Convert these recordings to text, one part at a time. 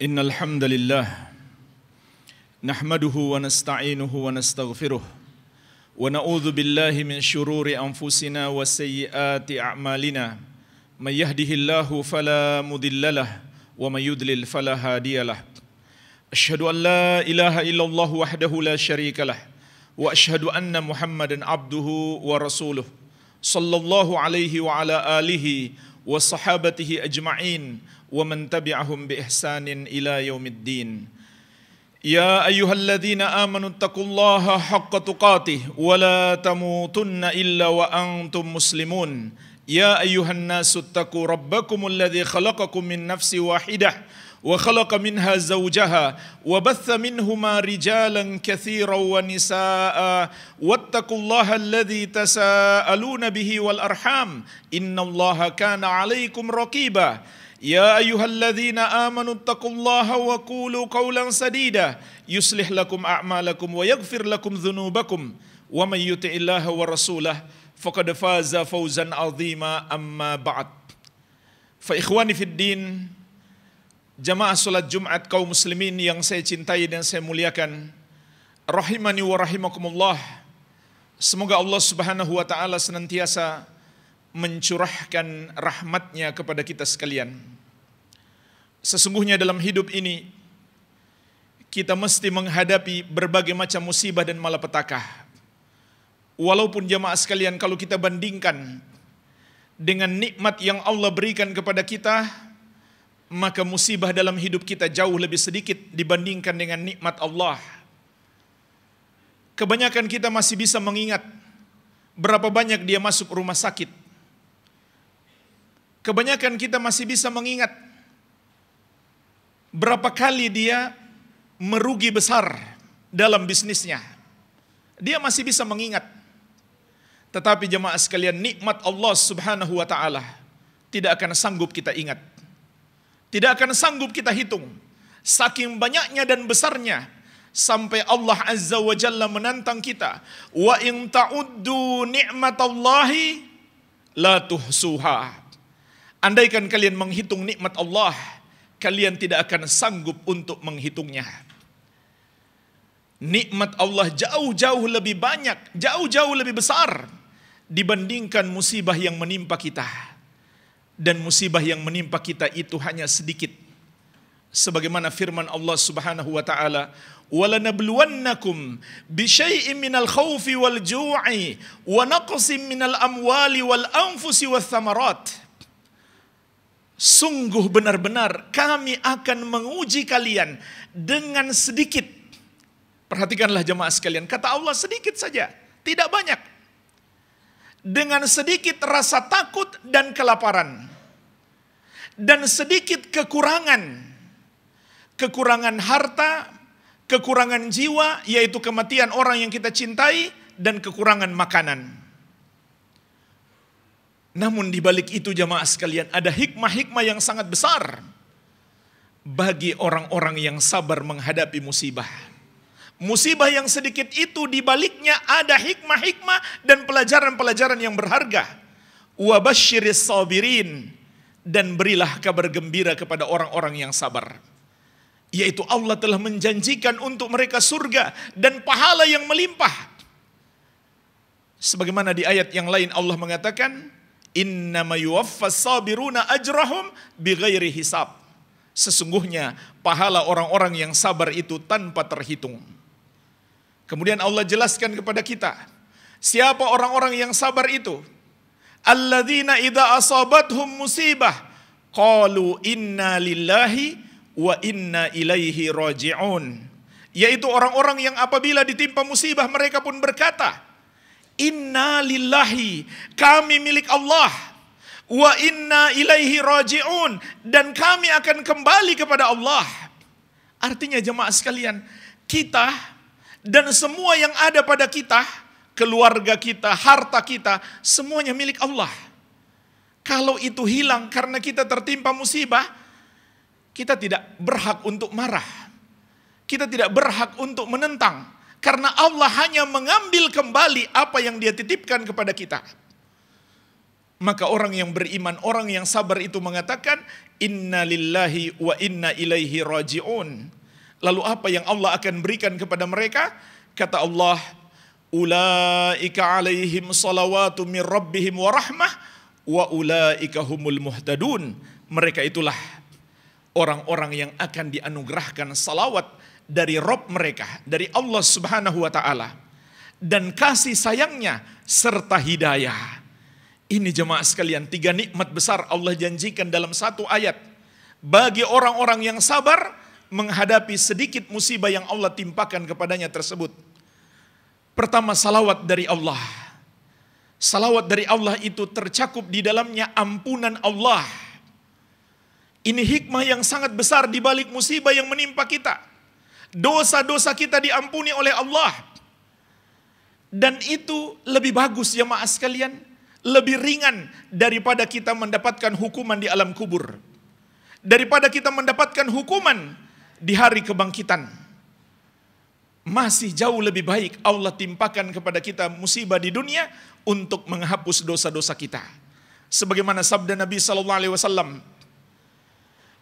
إن الحمد لله نحمده ونستعينه ونستغفره ونعوذ بالله من شرور أنفسنا وسيئات أعمالنا من يهده الله فلا مضل له ومن يضلل فلا هادي له أشهد أن لا إله إلا الله وحده لا شريك له وأشهد أن محمدا عبده ورسوله صلى الله عليه وعلى آله وصحابته أجمعين ومن تبعهم بإحسان إلى يوم الدين يا أيها الذين آمنوا اتقوا الله حق تقاته ولا تموتن إلا وأنتم مسلمون يا أيها الناس اتقوا ربكم الذي خلقكم من نفس واحدة وخلق منها زوجها وبث منهما رجالا كثيرا ونساء واتقوا الله الذي تساءلون به والأرحام إن الله كان عليكم رقيباً يا أيها الذين آمنوا اتقوا الله وقولوا قولا سديدا يصلح لكم أعمالكم ويغفر لكم ذنوبكم ومن يطع الله ورسوله فقد فاز فوزا عظيما أما بعد فإخواني في الدين جماعة صلاة جمعة kaum مسلمين yang saya cintai dan saya muliakan. Rahimani wa rahimakumullah. Semoga Allah Subhanahu wa taala senantiasa mencurahkan rahmatnya kepada kita sekalian. Sesungguhnya dalam hidup ini kita mesti menghadapi berbagai macam musibah dan malapetaka. Walaupun jemaah sekalian kalau kita bandingkan dengan nikmat yang Allah berikan kepada kita, maka musibah dalam hidup kita jauh lebih sedikit dibandingkan dengan nikmat Allah. Kebanyakan kita masih bisa mengingat berapa banyak dia masuk rumah sakit, Kebanyakan kita masih bisa mengingat berapa kali dia merugi besar dalam bisnisnya. Dia masih bisa mengingat. Tetapi jemaah sekalian, nikmat Allah Subhanahu wa taala tidak akan sanggup kita ingat. Tidak akan sanggup kita hitung. Saking banyaknya dan besarnya sampai Allah Azza wa Jalla menantang kita wa in ta'uddu ni'matallahi la tuhsuha Andaikan kalian menghitung nikmat Allah, kalian tidak akan sanggup untuk menghitungnya. Nikmat Allah jauh-jauh lebih banyak, jauh-jauh lebih besar dibandingkan musibah yang menimpa kita. Dan musibah yang menimpa kita itu hanya sedikit. Sebagaimana firman Allah Subhanahu wa taala, wal ju'i wa naqsim minal amwali wal anfusi wath thamarat." sungguh benar-benar kami akan menguji kalian dengan sedikit. Perhatikanlah jemaah sekalian, kata Allah sedikit saja, tidak banyak. Dengan sedikit rasa takut dan kelaparan. Dan sedikit kekurangan. Kekurangan harta, kekurangan jiwa, yaitu kematian orang yang kita cintai, dan kekurangan makanan. Namun di balik itu jamaah sekalian ada hikmah-hikmah yang sangat besar bagi orang-orang yang sabar menghadapi musibah. Musibah yang sedikit itu di baliknya ada hikmah-hikmah dan pelajaran-pelajaran yang berharga. Wabashiris sabirin dan berilah kabar gembira kepada orang-orang yang sabar. Yaitu Allah telah menjanjikan untuk mereka surga dan pahala yang melimpah. Sebagaimana di ayat yang lain Allah mengatakan, Innama yuwaffas sabiruna ajrahum bighairi hisab. Sesungguhnya pahala orang-orang yang sabar itu tanpa terhitung. Kemudian Allah jelaskan kepada kita, siapa orang-orang yang sabar itu? Alladzina idza asabathum musibah qalu inna lillahi wa inna ilaihi raji'un. Yaitu orang-orang yang apabila ditimpa musibah mereka pun berkata, Inna lillahi, kami milik Allah. Wa inna ilaihi raji'un. Dan kami akan kembali kepada Allah. Artinya jemaah sekalian, kita dan semua yang ada pada kita, keluarga kita, harta kita, semuanya milik Allah. Kalau itu hilang karena kita tertimpa musibah, kita tidak berhak untuk marah. Kita tidak berhak untuk menentang karena Allah hanya mengambil kembali apa yang dia titipkan kepada kita. Maka orang yang beriman, orang yang sabar itu mengatakan, Inna lillahi wa inna ilaihi raji'un. Lalu apa yang Allah akan berikan kepada mereka? Kata Allah, Ulaika alaihim salawatu min rabbihim wa rahmah, wa ulaika humul muhtadun. Mereka itulah orang-orang yang akan dianugerahkan salawat dari Rob mereka, dari Allah Subhanahu wa Ta'ala, dan kasih sayangnya serta hidayah. Ini jemaah sekalian, tiga nikmat besar Allah janjikan dalam satu ayat. Bagi orang-orang yang sabar menghadapi sedikit musibah yang Allah timpakan kepadanya tersebut. Pertama, salawat dari Allah. Salawat dari Allah itu tercakup di dalamnya ampunan Allah. Ini hikmah yang sangat besar di balik musibah yang menimpa kita. Dosa-dosa kita diampuni oleh Allah. Dan itu lebih bagus ya maaf sekalian, lebih ringan daripada kita mendapatkan hukuman di alam kubur. Daripada kita mendapatkan hukuman di hari kebangkitan. Masih jauh lebih baik Allah timpakan kepada kita musibah di dunia untuk menghapus dosa-dosa kita. Sebagaimana sabda Nabi saw. alaihi wasallam,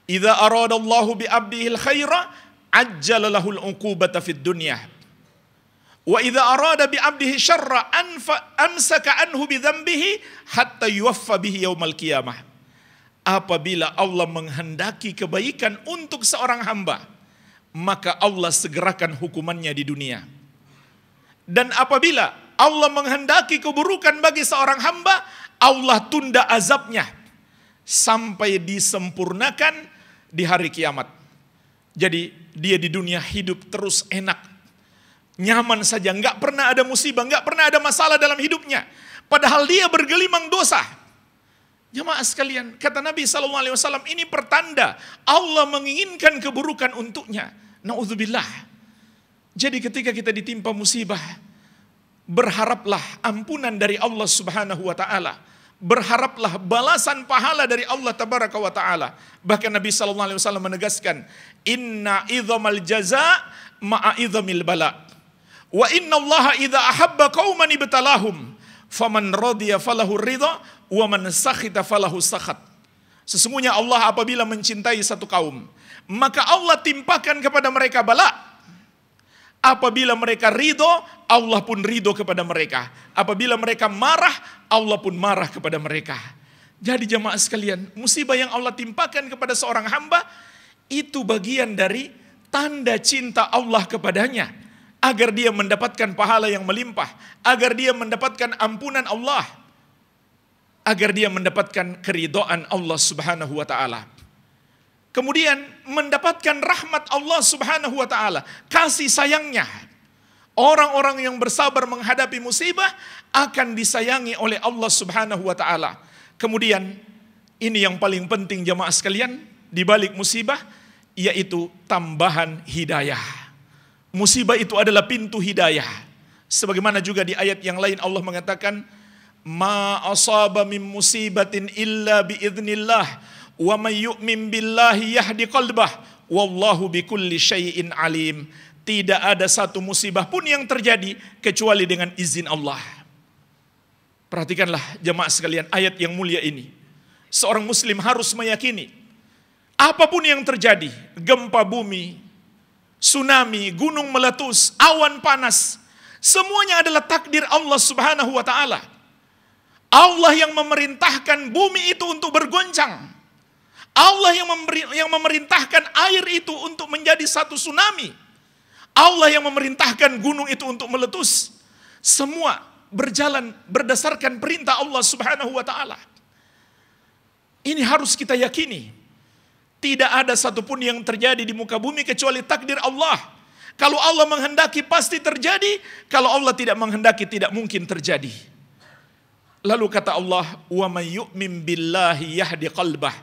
bi abdihil khaira ajjalalahul uqubata fid dunya wa idza arada bi 'abdihi syarra anfa amsaka anhu bi dzambihi hatta yuwaffa bihi yaumal qiyamah apabila Allah menghendaki kebaikan untuk seorang hamba maka Allah segerakan hukumannya di dunia dan apabila Allah menghendaki keburukan bagi seorang hamba Allah tunda azabnya sampai disempurnakan di hari kiamat jadi dia di dunia hidup terus enak. Nyaman saja, nggak pernah ada musibah, nggak pernah ada masalah dalam hidupnya. Padahal dia bergelimang dosa. Jemaah sekalian, kata Nabi SAW, ini pertanda Allah menginginkan keburukan untuknya. Na'udzubillah. Jadi ketika kita ditimpa musibah, berharaplah ampunan dari Allah Subhanahu wa taala berharaplah balasan pahala dari Allah tabaraka wa taala. Bahkan Nabi sallallahu alaihi wasallam menegaskan, "Inna idzamal jaza ma'a idzamil bala." Wa inna Allah idza ahabba qauman ibtalahum, faman radiya falahu ridha wa man sakhita falahu sakhat. Sesungguhnya Allah apabila mencintai satu kaum, maka Allah timpakan kepada mereka bala Apabila mereka ridho, Allah pun ridho kepada mereka. Apabila mereka marah, Allah pun marah kepada mereka. Jadi jemaah sekalian, musibah yang Allah timpakan kepada seorang hamba, itu bagian dari tanda cinta Allah kepadanya. Agar dia mendapatkan pahala yang melimpah. Agar dia mendapatkan ampunan Allah. Agar dia mendapatkan keridoan Allah subhanahu wa ta'ala. Kemudian mendapatkan rahmat Allah Subhanahu wa taala, kasih sayangnya. Orang-orang yang bersabar menghadapi musibah akan disayangi oleh Allah Subhanahu wa taala. Kemudian ini yang paling penting jemaah sekalian di balik musibah yaitu tambahan hidayah. Musibah itu adalah pintu hidayah. Sebagaimana juga di ayat yang lain Allah mengatakan ma asaba min musibatin illa bi idnillah. Wa may yu'min billahi yahdi qalbah. Wallahu bikulli syai'in alim. Tidak ada satu musibah pun yang terjadi kecuali dengan izin Allah. Perhatikanlah jemaah sekalian ayat yang mulia ini. Seorang muslim harus meyakini apapun yang terjadi, gempa bumi, tsunami, gunung meletus, awan panas, semuanya adalah takdir Allah Subhanahu wa taala. Allah yang memerintahkan bumi itu untuk bergoncang. Allah yang, memberi, yang memerintahkan air itu untuk menjadi satu tsunami. Allah yang memerintahkan gunung itu untuk meletus. Semua berjalan berdasarkan perintah Allah Subhanahu wa taala. Ini harus kita yakini. Tidak ada satupun yang terjadi di muka bumi kecuali takdir Allah. Kalau Allah menghendaki pasti terjadi, kalau Allah tidak menghendaki tidak mungkin terjadi. Lalu kata Allah, "Wa may yu'min billahi yahdi qalbah."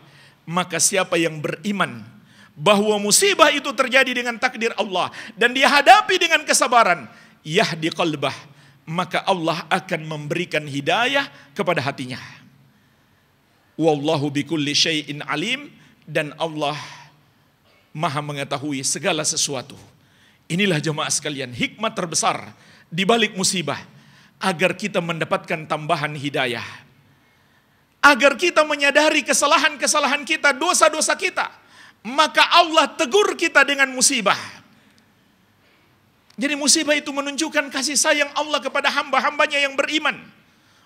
Maka siapa yang beriman bahwa musibah itu terjadi dengan takdir Allah dan dihadapi dengan kesabaran, yahdi qalbah, maka Allah akan memberikan hidayah kepada hatinya. Wallahu bikulli syai'in alim dan Allah Maha mengetahui segala sesuatu. Inilah jemaah sekalian hikmat terbesar di balik musibah agar kita mendapatkan tambahan hidayah agar kita menyadari kesalahan-kesalahan kita, dosa-dosa kita, maka Allah tegur kita dengan musibah. Jadi musibah itu menunjukkan kasih sayang Allah kepada hamba-hambanya yang beriman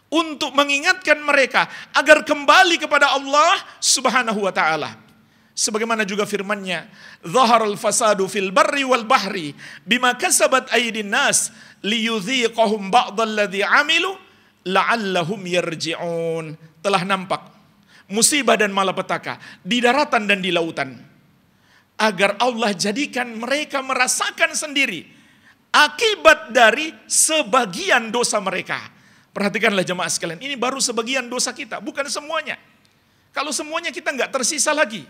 untuk mengingatkan mereka agar kembali kepada Allah Subhanahu wa taala. Sebagaimana juga firman-Nya, "Dhaharal fasadu fil barri wal bahri bima kasabat aydin nas liyudhiqahum ba'dalladzi 'amilu" la'allahum yarji'un. Telah nampak musibah dan malapetaka di daratan dan di lautan. Agar Allah jadikan mereka merasakan sendiri akibat dari sebagian dosa mereka. Perhatikanlah jemaah sekalian, ini baru sebagian dosa kita, bukan semuanya. Kalau semuanya kita nggak tersisa lagi.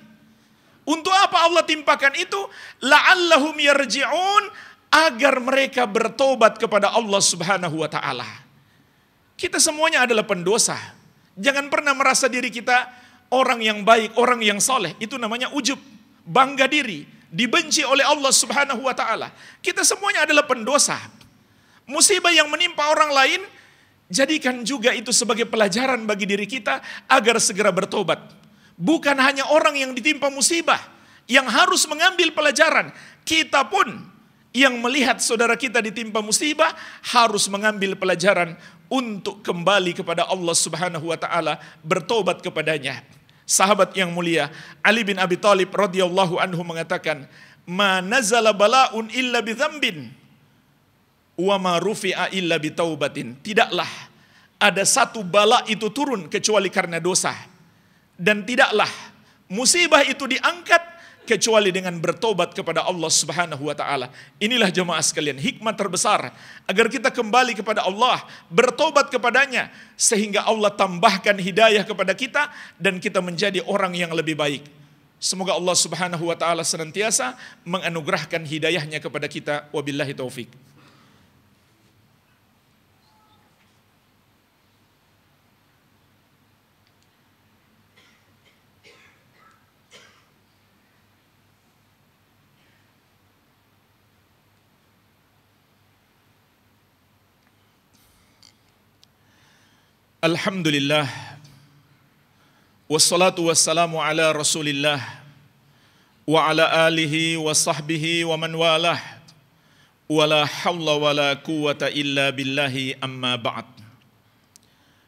Untuk apa Allah timpakan itu? La'allahum yarji'un agar mereka bertobat kepada Allah Subhanahu wa taala. Kita semuanya adalah pendosa. Jangan pernah merasa diri kita orang yang baik, orang yang soleh. Itu namanya ujub, bangga diri, dibenci oleh Allah Subhanahu wa taala. Kita semuanya adalah pendosa. Musibah yang menimpa orang lain jadikan juga itu sebagai pelajaran bagi diri kita agar segera bertobat. Bukan hanya orang yang ditimpa musibah yang harus mengambil pelajaran. Kita pun yang melihat saudara kita ditimpa musibah harus mengambil pelajaran untuk kembali kepada Allah Subhanahu wa taala, bertobat kepadanya. Sahabat yang mulia Ali bin Abi Thalib radhiyallahu anhu mengatakan, "Ma nazala bala'un illa bi dzambin wa ma rufi'a illa bi taubatin." Tidaklah ada satu bala itu turun kecuali karena dosa. Dan tidaklah musibah itu diangkat kecuali dengan bertobat kepada Allah Subhanahu wa taala. Inilah jemaah sekalian hikmah terbesar agar kita kembali kepada Allah, bertobat kepadanya sehingga Allah tambahkan hidayah kepada kita dan kita menjadi orang yang lebih baik. Semoga Allah Subhanahu wa taala senantiasa menganugerahkan hidayahnya kepada kita. Wabillahi taufik. Alhamdulillah Wassalatu wassalamu ala rasulillah Wa ala alihi wa sahbihi wa man walah Wa la hawla wa la quwata illa billahi amma ba'd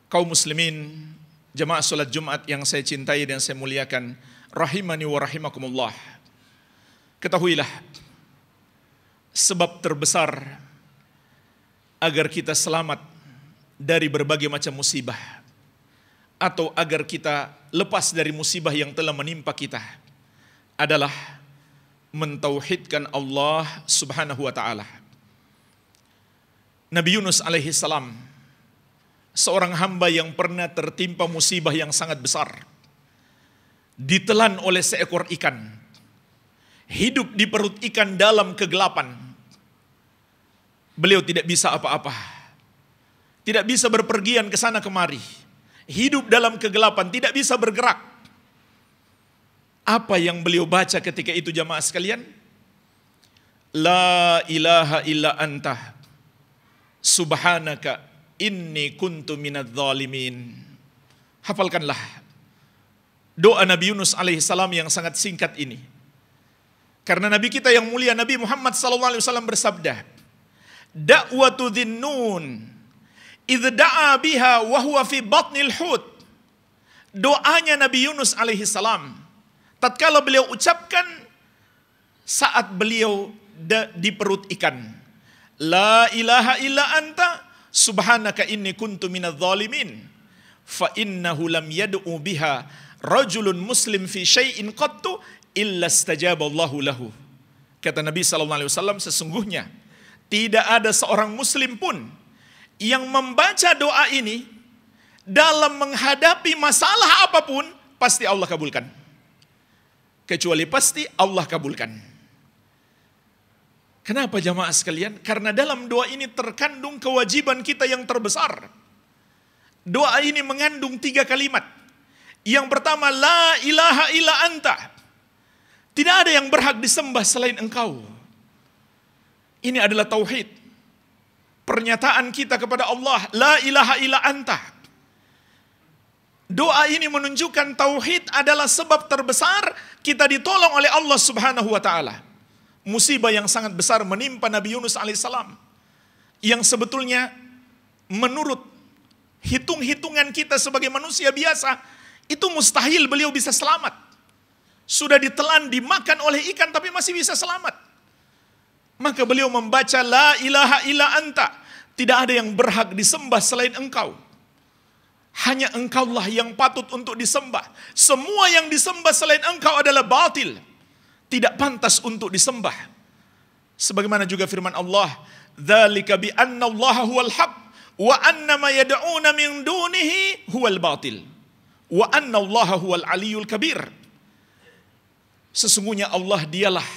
Kaum muslimin Jemaah solat Jumat yang saya cintai dan saya muliakan Rahimani wa rahimakumullah Ketahuilah Sebab terbesar Agar kita selamat dari berbagai macam musibah atau agar kita lepas dari musibah yang telah menimpa kita adalah mentauhidkan Allah Subhanahu wa taala. Nabi Yunus alaihi salam seorang hamba yang pernah tertimpa musibah yang sangat besar. Ditelan oleh seekor ikan. Hidup di perut ikan dalam kegelapan. Beliau tidak bisa apa-apa tidak bisa berpergian ke sana kemari. Hidup dalam kegelapan, tidak bisa bergerak. Apa yang beliau baca ketika itu jamaah sekalian? La ilaha illa anta subhanaka inni kuntu minad zalimin. Hafalkanlah doa Nabi Yunus alaihissalam yang sangat singkat ini. Karena Nabi kita yang mulia Nabi Muhammad alaihi wasallam bersabda, Da'watu dhinnun Izdaa biha wa huwa fi batnil hut. Doanya Nabi Yunus alaihi salam tatkala beliau ucapkan saat beliau di perut ikan. La ilaha illa anta subhanaka inni kuntu minadh dhalimin. Fa innahu lam yad'u biha rajulun muslim fi syai'in qattu illa stajaba Allahu lahu. Kata Nabi sallallahu alaihi wasallam sesungguhnya tidak ada seorang muslim pun yang membaca doa ini dalam menghadapi masalah apapun pasti Allah kabulkan. Kecuali pasti Allah kabulkan. Kenapa jamaah sekalian? Karena dalam doa ini terkandung kewajiban kita yang terbesar. Doa ini mengandung tiga kalimat. Yang pertama, La ilaha illa anta. Tidak ada yang berhak disembah selain engkau. Ini adalah tauhid. Pernyataan kita kepada Allah, La ilaha illa anta. Doa ini menunjukkan tauhid adalah sebab terbesar kita ditolong oleh Allah Subhanahu wa taala. Musibah yang sangat besar menimpa Nabi Yunus alaihissalam yang sebetulnya menurut hitung-hitungan kita sebagai manusia biasa itu mustahil beliau bisa selamat. Sudah ditelan, dimakan oleh ikan tapi masih bisa selamat. Maka beliau membaca la ilaha illa anta. Tidak ada yang berhak disembah selain engkau. Hanya engkaulah yang patut untuk disembah. Semua yang disembah selain engkau adalah batil. Tidak pantas untuk disembah. Sebagaimana juga firman Allah, "Dzalika bi anna Allah huwal haq wa anna ma yad'una min dunihi huwal batil." Wa anna Allah huwal aliyul kabir. Sesungguhnya Allah dialah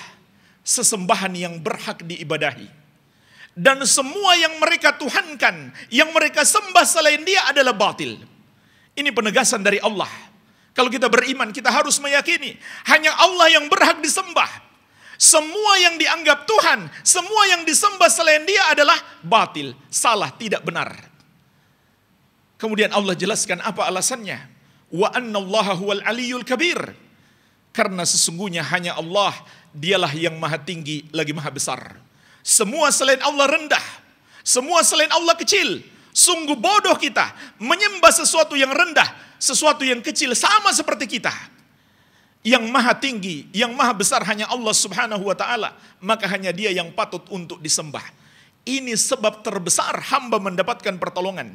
sesembahan yang berhak diibadahi. Dan semua yang mereka tuhankan, yang mereka sembah selain dia adalah batil. Ini penegasan dari Allah. Kalau kita beriman, kita harus meyakini hanya Allah yang berhak disembah. Semua yang dianggap Tuhan, semua yang disembah selain dia adalah batil, salah, tidak benar. Kemudian Allah jelaskan apa alasannya. Wa anna Allah huwal aliyul kabir. Karena sesungguhnya hanya Allah, dialah yang maha tinggi lagi maha besar. Semua selain Allah rendah, semua selain Allah kecil. Sungguh bodoh kita menyembah sesuatu yang rendah, sesuatu yang kecil sama seperti kita. Yang maha tinggi, yang maha besar hanya Allah subhanahu wa ta'ala. Maka hanya dia yang patut untuk disembah. Ini sebab terbesar hamba mendapatkan pertolongan.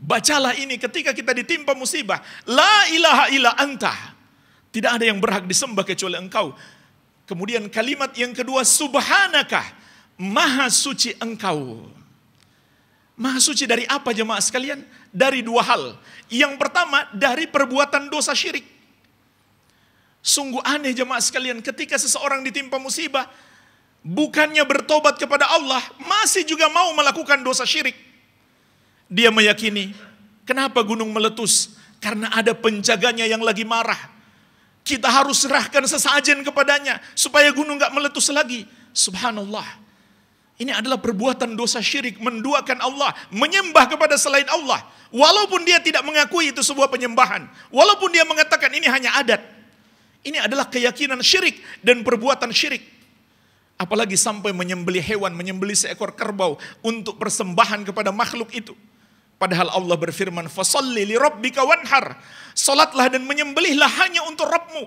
Bacalah ini ketika kita ditimpa musibah. La ilaha illa anta. Tidak ada yang berhak disembah kecuali engkau. Kemudian kalimat yang kedua, subhanakah, maha suci engkau. Maha suci dari apa jemaah sekalian? Dari dua hal. Yang pertama, dari perbuatan dosa syirik. Sungguh aneh jemaah sekalian, ketika seseorang ditimpa musibah, bukannya bertobat kepada Allah, masih juga mau melakukan dosa syirik. Dia meyakini, kenapa gunung meletus? Karena ada penjaganya yang lagi marah kita harus serahkan sesajen kepadanya supaya gunung nggak meletus lagi. Subhanallah. Ini adalah perbuatan dosa syirik, menduakan Allah, menyembah kepada selain Allah. Walaupun dia tidak mengakui itu sebuah penyembahan. Walaupun dia mengatakan ini hanya adat. Ini adalah keyakinan syirik dan perbuatan syirik. Apalagi sampai menyembeli hewan, menyembeli seekor kerbau untuk persembahan kepada makhluk itu. Padahal Allah berfirman, "Fasalli li rabbika wanhar." Salatlah dan menyembelihlah hanya untuk Rabbmu.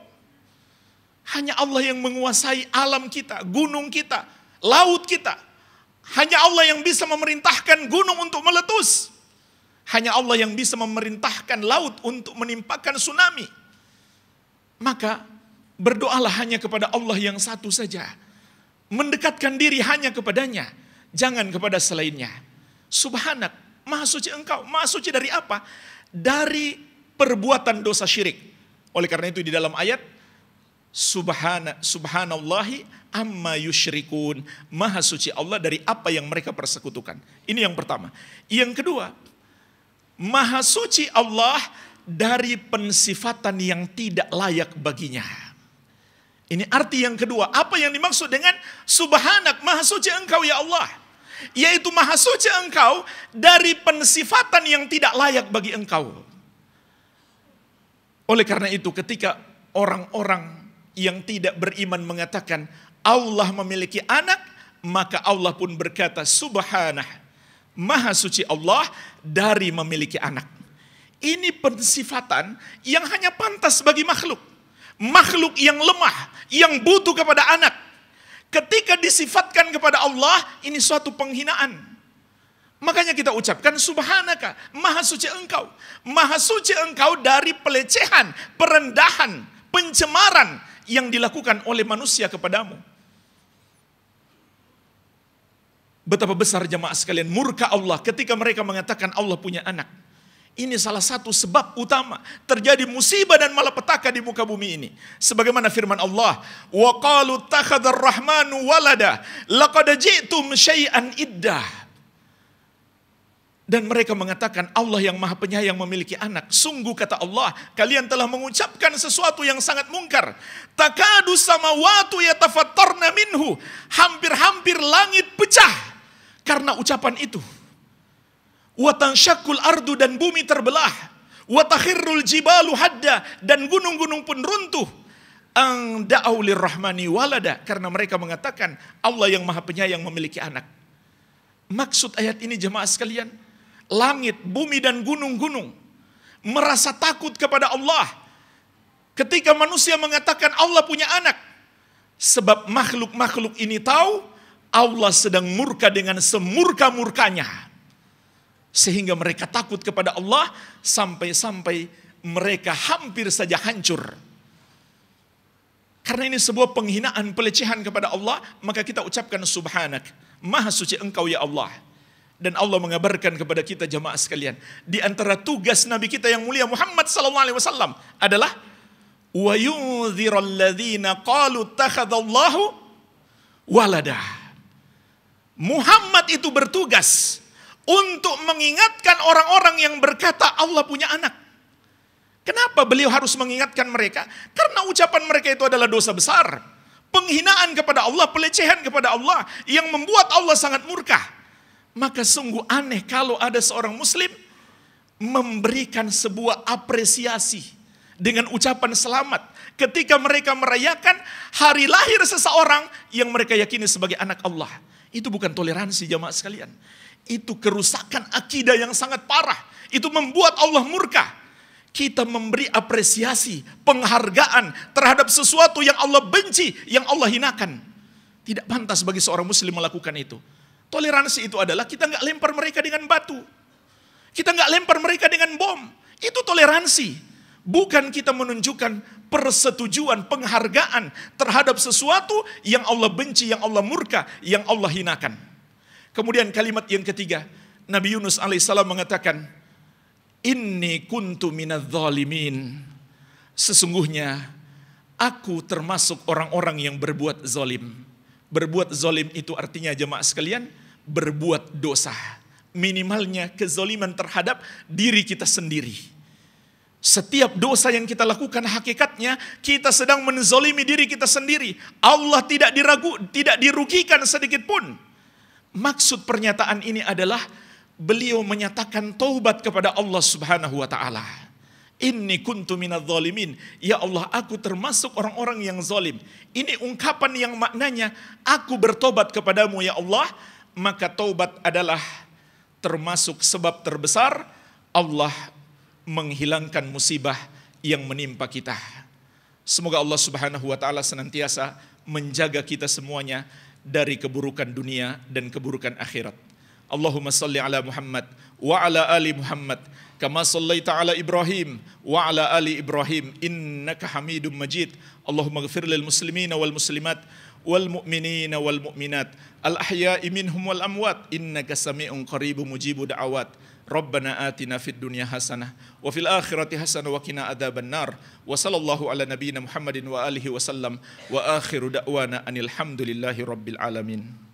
Hanya Allah yang menguasai alam kita, gunung kita, laut kita. Hanya Allah yang bisa memerintahkan gunung untuk meletus. Hanya Allah yang bisa memerintahkan laut untuk menimpakan tsunami. Maka berdoalah hanya kepada Allah yang satu saja. Mendekatkan diri hanya kepadanya, jangan kepada selainnya. Subhanak, Maha suci engkau. Maha suci dari apa? Dari perbuatan dosa syirik. Oleh karena itu di dalam ayat Subhana, subhanallahi amma yushrikun. Maha suci Allah dari apa yang mereka persekutukan. Ini yang pertama. Yang kedua, maha suci Allah dari pensifatan yang tidak layak baginya. Ini arti yang kedua. Apa yang dimaksud dengan subhanak, maha suci engkau ya Allah yaitu maha suci engkau dari pensifatan yang tidak layak bagi engkau. Oleh karena itu ketika orang-orang yang tidak beriman mengatakan Allah memiliki anak, maka Allah pun berkata subhanah, maha suci Allah dari memiliki anak. Ini pensifatan yang hanya pantas bagi makhluk. Makhluk yang lemah, yang butuh kepada anak Ketika disifatkan kepada Allah, ini suatu penghinaan. Makanya kita ucapkan subhanaka, maha suci engkau. Maha suci engkau dari pelecehan, perendahan, pencemaran yang dilakukan oleh manusia kepadamu. Betapa besar jemaah sekalian murka Allah ketika mereka mengatakan Allah punya anak. Ini salah satu sebab utama terjadi musibah dan malapetaka di muka bumi ini. Sebagaimana firman Allah, "Wa qalu takhadar rahmanu walada laqad ji'tum syai'an iddah." Dan mereka mengatakan Allah yang maha penyayang memiliki anak. Sungguh kata Allah, kalian telah mengucapkan sesuatu yang sangat mungkar. Takadu samawatu yatafattarna minhu. Hampir-hampir langit pecah karena ucapan itu. Watanshakul ardu dan bumi terbelah. Watakhirul jibalu hadda dan gunung-gunung pun runtuh. Ang da'aulir rahmani walada. Karena mereka mengatakan Allah yang maha penyayang memiliki anak. Maksud ayat ini jemaah sekalian. Langit, bumi dan gunung-gunung. Merasa takut kepada Allah. Ketika manusia mengatakan Allah punya anak. Sebab makhluk-makhluk ini tahu Allah sedang murka dengan semurka-murkanya sehingga mereka takut kepada Allah sampai-sampai mereka hampir saja hancur. Karena ini sebuah penghinaan pelecehan kepada Allah, maka kita ucapkan subhanak, maha suci engkau ya Allah. Dan Allah mengabarkan kepada kita jemaah sekalian, di antara tugas Nabi kita yang mulia Muhammad sallallahu alaihi wasallam adalah wa yundzirul ladzina qalu walada. Muhammad itu bertugas untuk mengingatkan orang-orang yang berkata Allah punya anak. Kenapa beliau harus mengingatkan mereka? Karena ucapan mereka itu adalah dosa besar. Penghinaan kepada Allah, pelecehan kepada Allah yang membuat Allah sangat murka. Maka sungguh aneh kalau ada seorang muslim memberikan sebuah apresiasi dengan ucapan selamat ketika mereka merayakan hari lahir seseorang yang mereka yakini sebagai anak Allah. Itu bukan toleransi jamaah sekalian. Itu kerusakan akidah yang sangat parah. Itu membuat Allah murka. Kita memberi apresiasi, penghargaan terhadap sesuatu yang Allah benci, yang Allah hinakan. Tidak pantas bagi seorang muslim melakukan itu. Toleransi itu adalah kita nggak lempar mereka dengan batu. Kita nggak lempar mereka dengan bom. Itu toleransi. Bukan kita menunjukkan persetujuan, penghargaan terhadap sesuatu yang Allah benci, yang Allah murka, yang Allah hinakan. Kemudian kalimat yang ketiga, Nabi Yunus alaihissalam mengatakan, ini kuntu zalimin. Sesungguhnya, aku termasuk orang-orang yang berbuat zalim. Berbuat zalim itu artinya jemaah sekalian, berbuat dosa. Minimalnya kezaliman terhadap diri kita sendiri setiap dosa yang kita lakukan hakikatnya kita sedang menzolimi diri kita sendiri. Allah tidak diragu, tidak dirugikan sedikit pun. Maksud pernyataan ini adalah beliau menyatakan taubat kepada Allah Subhanahu wa taala. Ini kuntu zalimin. Ya Allah, aku termasuk orang-orang yang zolim Ini ungkapan yang maknanya aku bertobat kepadamu ya Allah, maka taubat adalah termasuk sebab terbesar Allah menghilangkan musibah yang menimpa kita. Semoga Allah Subhanahu wa taala senantiasa menjaga kita semuanya dari keburukan dunia dan keburukan akhirat. Allahumma salli ala Muhammad wa ala ali Muhammad kama sallaita ala Ibrahim wa ala ali Ibrahim innaka Hamidum Majid. Allahumma ighfir lil muslimina wal muslimat wal mu'minina wal mu'minat al ahya'i minhum wal amwat innaka sami'un qaribun mujibu da'awat. ربنا آتنا في الدنيا حسنة وفي الآخرة حسنة وقنا عذاب النار وصلى الله على نبينا محمد وآله وسلم وآخر دعوانا أن الحمد لله رب العالمين